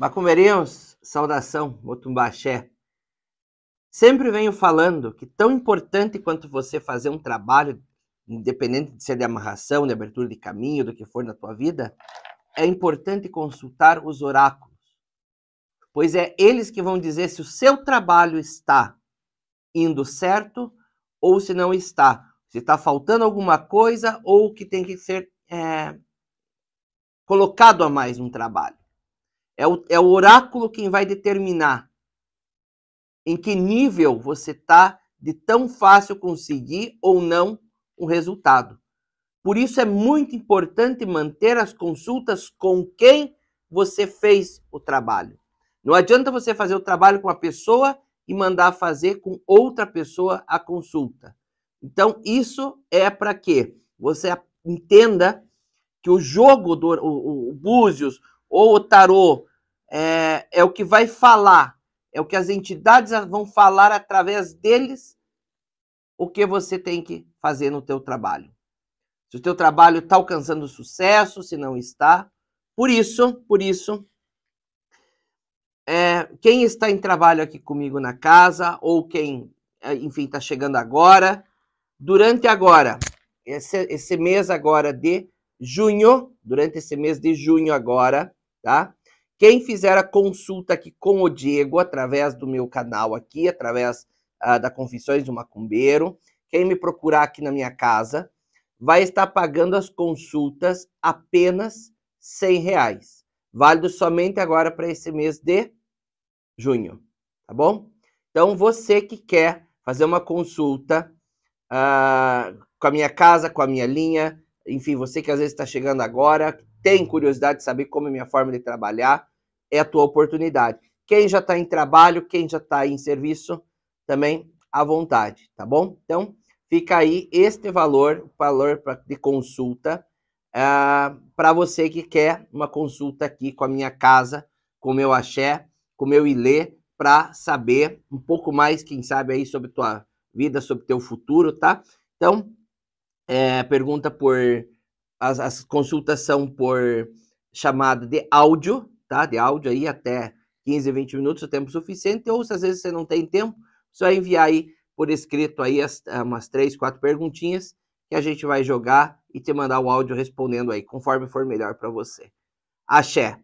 Macumerêus, saudação, Motumbaxé. Sempre venho falando que tão importante quanto você fazer um trabalho, independente de ser de amarração, de abertura de caminho, do que for na tua vida, é importante consultar os oráculos, pois é eles que vão dizer se o seu trabalho está indo certo ou se não está, se está faltando alguma coisa ou que tem que ser é, colocado a mais um trabalho. É o, é o oráculo quem vai determinar em que nível você está de tão fácil conseguir ou não um resultado. Por isso é muito importante manter as consultas com quem você fez o trabalho. Não adianta você fazer o trabalho com uma pessoa e mandar fazer com outra pessoa a consulta. Então, isso é para que você entenda que o jogo do o, o, o Búzios ou o tarô é, é o que vai falar, é o que as entidades vão falar através deles, o que você tem que fazer no teu trabalho. Se o teu trabalho está alcançando sucesso, se não está. Por isso, por isso, é, quem está em trabalho aqui comigo na casa, ou quem, é, enfim, está chegando agora, durante agora, esse, esse mês agora de junho, durante esse mês de junho agora, tá? Quem fizer a consulta aqui com o Diego, através do meu canal aqui, através uh, da Confissões do Macumbeiro, quem me procurar aqui na minha casa, vai estar pagando as consultas apenas R$ reais. Válido somente agora para esse mês de junho, tá bom? Então, você que quer fazer uma consulta uh, com a minha casa, com a minha linha, enfim, você que às vezes está chegando agora, tem curiosidade de saber como é a minha forma de trabalhar, é a tua oportunidade. Quem já está em trabalho, quem já está em serviço, também à vontade, tá bom? Então, fica aí este valor, valor de consulta, uh, ah, para você que quer uma consulta aqui com a minha casa, com o meu axé, com o meu ilê, para saber um pouco mais, quem sabe, aí sobre tua vida, sobre teu futuro, tá? Então, é, pergunta por. As, as consultas são por chamada de áudio, tá? De áudio aí até 15, 20 minutos, o tempo suficiente, ou se às vezes você não tem tempo, só enviar aí por escrito aí as, eh, umas três, quatro perguntinhas que a gente vai jogar e te mandar o áudio respondendo aí, conforme for melhor para você. Axé!